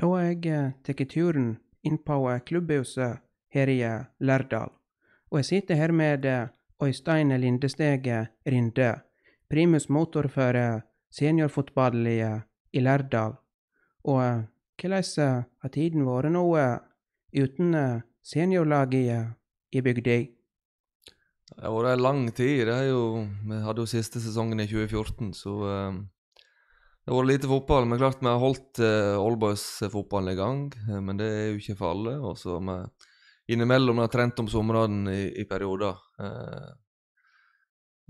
Og jeg eh, tar turen inn på eh, klubbhuset her i eh, Lærdal. Og jeg sitter her med Øystein Lindestege Rinde, primus motor for seniorfotball i, i Lærdal. Og hvordan har tiden vært nå uten seniorlaget i, i bygda? Det har vært en lang tid. Jo, vi hadde jo siste sesongen i 2014, så det har vært lite fotball. Men klart vi har holdt eh, Allboys-fotballen i gang. Eh, men det er jo ikke for alle. Og så har vi innimellom har trent om sommeren i, i perioder. Eh.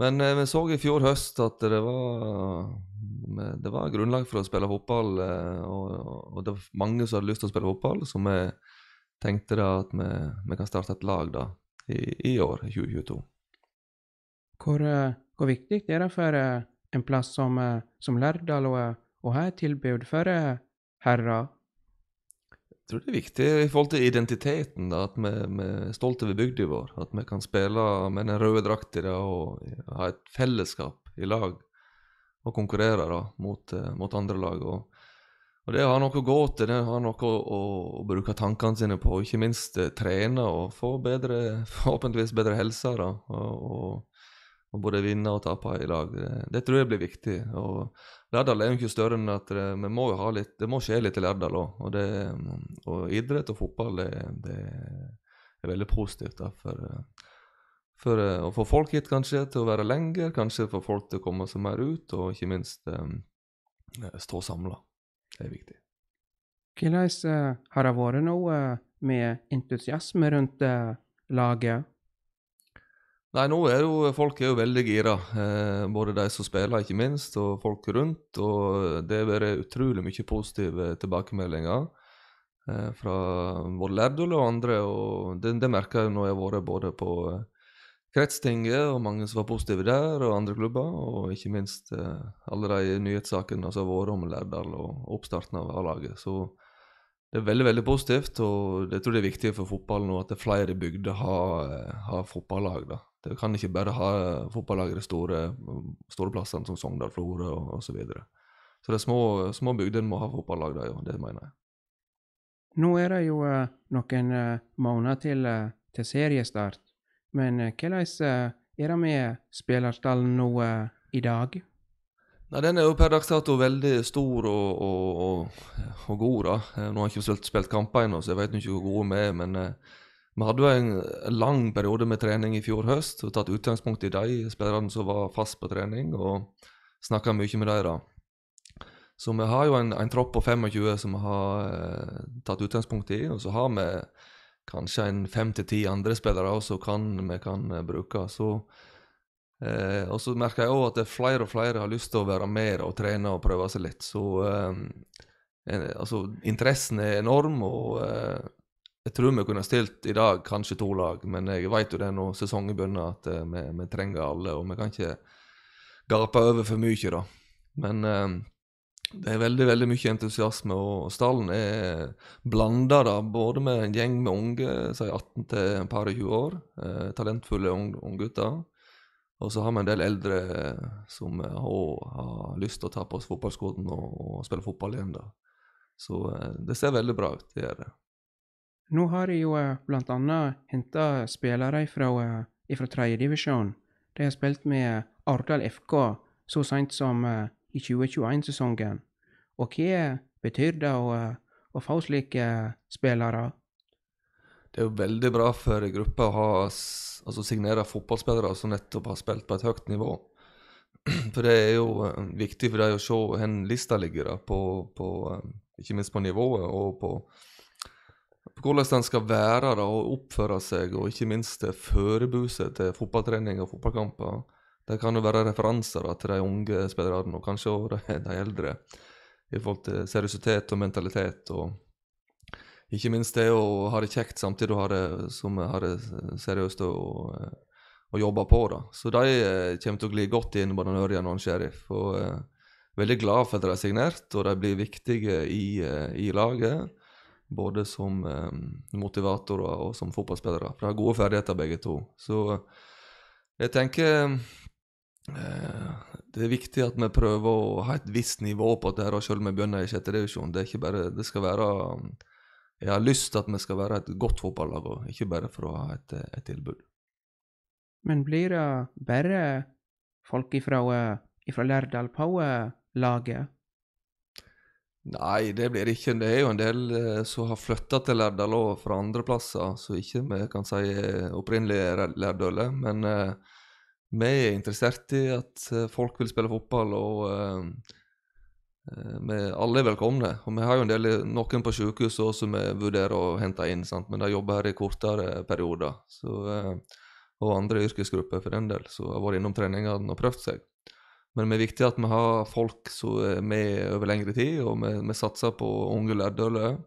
men vi så i fjor høst at det var, det var grunnlag for å spille fotball. Og, og, det var mange som hadde lyst til å spille fotball, så vi tenkte da at vi, vi kan starte et lag da, i, i år, 2022. Hvor, hvor viktig er det for en plass som, eh, som Lærdal og, eh, og her tilbød for eh, herrer. Jeg tror det er viktig i forhold til identiteten, da, at vi, vi er stolte over bygda vår. At vi kan spille med den røde drakta og ha et fellesskap i lag. Og konkurrere da, mot, mot andre lag. Og, og det har noe å gå til, det har noe å, å bruke tankene sine på, og ikke minst trene og få bedre, forhåpentligvis bedre helse. da, og, og å både vinne og tape i lag. Det, tror jeg blir viktig. og Lærdal er jo ikke større enn at det, eh, må, litt, det må skje litt i Lærdal òg. Og, og idrett og fotball det, det er veldig positivt. da, for, for, eh, å få folk hit kanskje til å være lenger, kanskje få folk til å komme seg mer ut, og ikke minst um, stå samla. Det er viktig. Hvordan har det vært nå med entusiasme rundt laget Nei, nå er jo folk er jo veldig gira. Eh, både de som spiller, ikke minst, og folk rundt. Og det har vært utrolig mye positive tilbakemeldinger eh, fra både Lærdal og andre. Og det, det merker jeg når jeg har vært både på eh, kretstinget, og mange som var positive der, og andre klubber. Og ikke minst eh, alle de nyhetssakene som har vært om Lærdal og oppstarten av A-laget. Så det er veldig veldig positivt, og jeg tror det er viktig for fotballen nå at flere bygder har, eh, har fotballag. da. Det kan ikke bare ha fotballaget de store, store plassene som Sogndal, Florø osv. Så, videre. så de små, små bygdene må ha fotballag, da, jo. Det mener jeg. Nå er det jo eh, noen eh, måneder til, eh, til seriestart. Men hvordan er det med spillerstallen nå i dag? Nei, Den er jo per dags dato veldig stor og, og, og, og god. da. Nå har jeg ikke spilt kamper ennå, så jeg vet ikke hvor gode vi er. Men eh, vi hadde jo en lang periode med trening i fjor høst. og Tatt utgangspunkt i de spillerne som var fast på trening, og snakka mye med dem. Så vi har jo en, en tropp på 25 som vi har eh, tatt utgangspunkt i. Og så har vi kanskje en fem til ti andre spillere også som vi kan eh, bruke. Så, eh, og så merker jeg òg at det er flere og flere har lyst til å være med og trene og prøve seg litt. Så eh, altså, interessen er enorm. og eh, jeg tror vi kunne stilt i dag kanskje to lag, men jeg veit jo det når sesongen begynner at eh, vi, vi, trenger alle, og vi kan ikke gape over for mye, da. Men eh, det er veldig veldig mye entusiasme, og stallen er blanda, da. Både med en gjeng med unge, si 18 til et par og 20 år, eh, talentfulle unggutter. Ung og så har vi en del eldre eh, som òg eh, har lyst til å ta på oss fotballskoene og, og, spille fotball igjen. da. Så det ser veldig bra ut. det gjør det. Nå har de jo eh, blant annet henta spillere fra, eh, fra tredjedivisjon. De har spilt med Ardal FK så seint som eh, i 2021-sesongen. Og hva betyr det å, å få slike spillere? Det er jo veldig bra for gruppa å ha, altså signere fotballspillere som nettopp har spilt på et høyt nivå. For det er jo viktig for dem å se hvor lista ligger, da, på, på, ikke minst på nivået og på hvordan den skal være da, og oppføre seg, og ikke minst forberede til fotballtrening og fotballkamper. Det kan jo være referanser da, til de unge spillerne, og kanskje også de, de eldre. I forhold til seriøsitet og mentalitet. og Ikke minst det å ha det kjekt samtidig har det, som har det seriøst å og jobbe på. da. Så de eh, kommer til å gli godt inn både Ørjan og en Sheriff. og er eh, Veldig glad for at de har signert, og de blir viktige i, eh, i laget. Både som eh, motivatorer og som fotballspillere. For de har gode ferdigheter, begge to. Så jeg tenker eh, det er viktig at vi prøver å ha et visst nivå på dette, her, selv om vi begynner i sjette divisjon. Det, bare, det skal være Jeg har lyst til at vi skal være et godt fotballag, og ikke bare for å ha et, et tilbud. Men blir det bare folk ifra, eh, ifra Lærdal på laget? Nei, det blir ikke. Det er jo en del eh, som har flytta til Lærdal òg fra andre plasser, så ikke vi kan si opprinnelige Lærdøle. Men eh, vi er interessert i at eh, folk vil spille fotball, og eh, eh, vi alle er velkomne. Og vi har jo en del noen på sjukehuset òg som vi vurderer å hente inn, sant? men de jobber her i kortere perioder. Så, og andre yrkesgrupper for den del som har vært innom treningene og prøvd seg. Men det er viktig at vi har folk som er med over lengre tid, og vi, vi satser på unge lærdøler.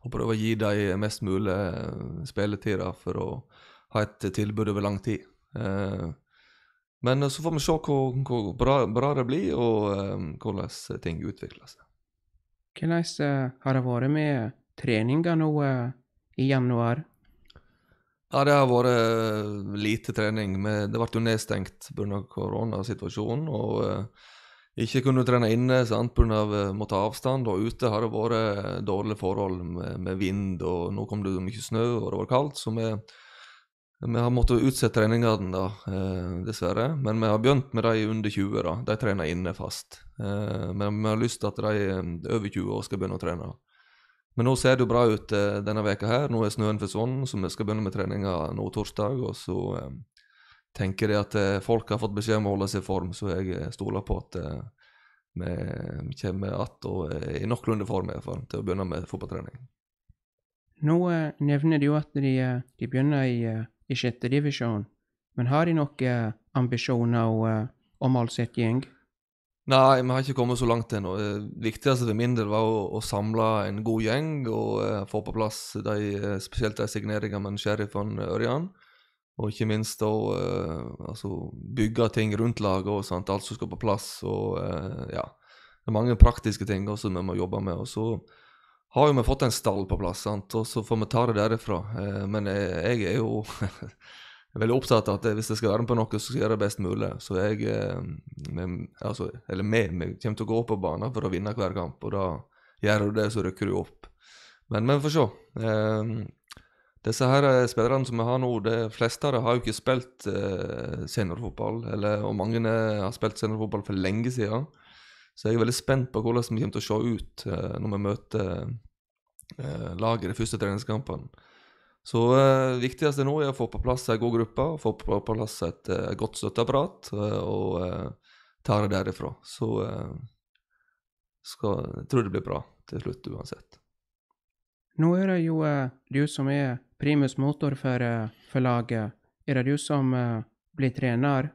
Og prøver å gi dem mest mulig eh, spilletider for å ha et tilbud over lang tid. Eh, men eh, så får vi se hvor, hvor bra, bra, det blir, og hvordan ting utvikler seg. Hvordan har det vært med treninga nå i januar? Ja, det har vært eh, lite trening. Men det ble jo nedstengt pga. koronasituasjonen. Og eh, ikke kunne trene inne pga. Eh, måtte avstand. Og ute har det vært dårlige forhold med, med vind, og nå kom det mye snø, og det var kaldt. Så vi, vi har måttet utsette treningene, da, dessverre. Men vi har begynt med de under 20. da. De trener inne fast. men vi har lyst til at de over 20 år skal begynne å trene. Men nå ser det jo bra ut eh, denne veka her. Nå er snøen forsvunnet, så vi skal begynne med treninga nå torsdag. Og så eh, tenker jeg at eh, folk har fått beskjed om å holde seg i form, så jeg eh, stoler på at eh, vi kommer att og er i noenlunde form i til å begynne med fotballtrening. Nå eh, nevner du at de, de begynner i, i sjette divisjon, men har de noen ambisjoner og, og målsetting? Nei, vi har ikke kommet så langt ennå. Det eh, viktigste for min del var å, å samle en god gjeng og uh, få på plass de, eh, spesielt de signeringene med sheriffen Ørjan. Og ikke minst da uh, altså bygge ting rundt laget og sånt, alt som skal på plass. Og uh, ja, det er mange praktiske ting også vi må jobbe med. Og så har jo vi fått en stall på plass, sant? og så får vi ta det derifra. men jeg, jeg er jo er veldig opptatt av at hvis jeg skal være med på noe, så skal jeg gjøre det best mulig. Så jeg, eh, med, altså, eller vi, kommer til å gå opp på banen for å vinne hver kamp. Og da gjør du det, så rykker du opp. Men vi får se. Eh, disse her eh, spillerne som vi har nå, de fleste av dem har jo ikke spilt eh, seniorfotball. Eller, og mange eh, har spilt seniorfotball for lenge siden. Så jeg er veldig spent på hvordan vi kommer til å se ut eh, når vi møter laget i de første treningskampene. Så det eh, viktigste nå er å få på plass ei god gruppe, få på plass et eh, godt støtteapparat eh, og ta det derifra. Så skal, jeg tror det blir bra til slutt uansett. Nå er det jo du som er primus motor for, for laget. Er det du som blir trener?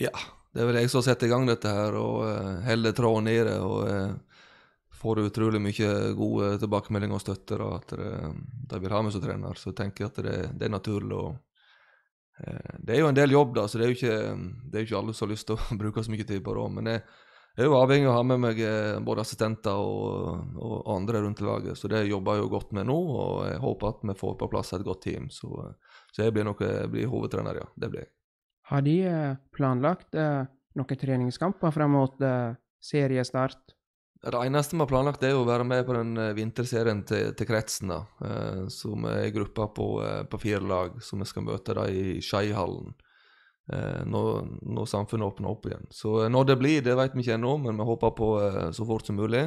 Ja, det er vel jeg som setter i gang dette her og holder tråden i det. og får utrolig mye gode tilbakemeldinger og støtter, og at det, eh, de vil ha meg som trener. Så jeg tenker at det, det er naturlig. Og, eh, det er jo en del jobb, da, så det er jo ikke, det er ikke alle som har lyst til å bruke så mye tid på det. Men jeg, jeg er jo avhengig av å ha med meg eh, både assistenter og, og andre rundt i laget, så det jobber jeg jo godt med nå. Og jeg håper at vi får på plass et godt team. Så, så jeg blir nok eh, blir hovedtrener, ja. Det blir jeg. Har de planlagt noen treningskamper frem mot seriestart? Det eneste vi har planlagt, er å være med på den eh, vinterserien til, til kretsen. da, eh, Som er gruppa på, eh, på fire lag, som vi skal møte da i Skeihallen. Når, når, samfunnet åpner opp igjen. Så når det blir, det vet vi ikke ennå, men vi håper på så fort som mulig.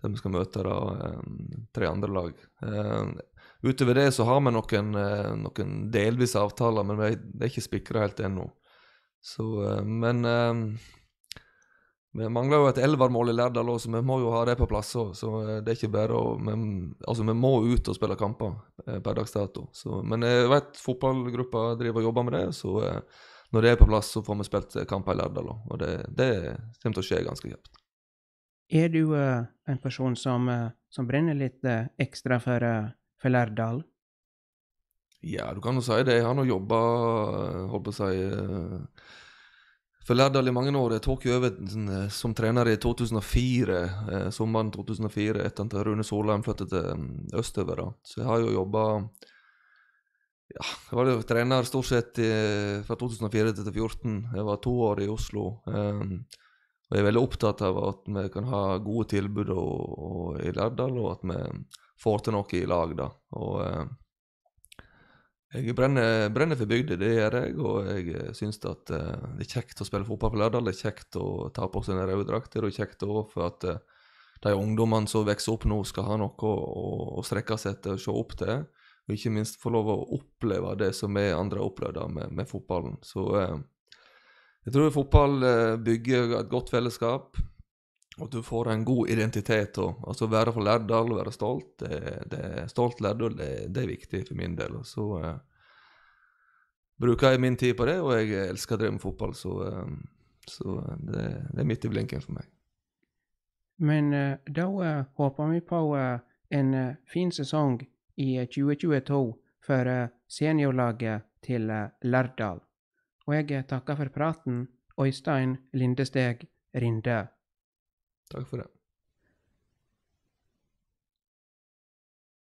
Der vi skal møte da tre andre lag. Utover det så har vi noen, noen delvise avtaler, men det er ikke spikra helt ennå. Så, men vi mangler jo et elvermål i Lærdal òg, så vi må jo ha det på plass også. Så eh, det er ikke bare å vi, Altså, vi må ut og spille kamper eh, per dags dato. Så, men eh, jeg vet fotballgruppa driver og jobber med det, så når det er på plass, så får vi spilt kamper i Lærdal òg. Og det, det, kommer til å skje ganske kjapt. Er du uh, en person som, som brenner litt uh, ekstra for, for Lærdal? Ja, du kan jo si det. Jeg har nå jobba, holdt på å si for Lærdal i mange år. Jeg tok jo over sånn, eh, som trener i 2004, eh, sommeren 2004, etter at Rune Solheim flyttet til mm, østover. Da. Så jeg har jo jobba ja, Jeg var jo trener stort sett i, fra 2004 til 2014. Jeg var to år i Oslo. Eh, og jeg er veldig opptatt av at vi kan ha gode tilbud og, og i Lærdal, og at vi får til noe i lag. da. Og... Eh, jeg brenner, brenner for bygder, det gjør jeg. Og jeg eh, syns at uh, det er kjekt å spille fotball på Lærdal. Det er kjekt å ta på seg en rød drakt. Det er kjekt òg for at uh, de ungdommene som vokser opp nå, skal ha noe å, å strekke seg etter og se opp til. Og ikke minst få lov å oppleve det som vi andre har opplevd med, med, fotballen. Så uh, jeg tror fotball bygger et godt fellesskap at du får en god identitet. Og, altså Være for Lærdal og være stolt. Det, det, stolt Lærdal det, det, er viktig for min del. Og så eh, bruker jeg min tid på det, og jeg elsker å drive med fotball. Så, eh, så det, det, er midt i blinken for meg. Men eh, da eh, håper vi på eh, en eh, fin sesong i 2022 for seniorlaget til Lærdal. Og jeg takker for praten, Øystein Lindesteg Rinde. Takk for det.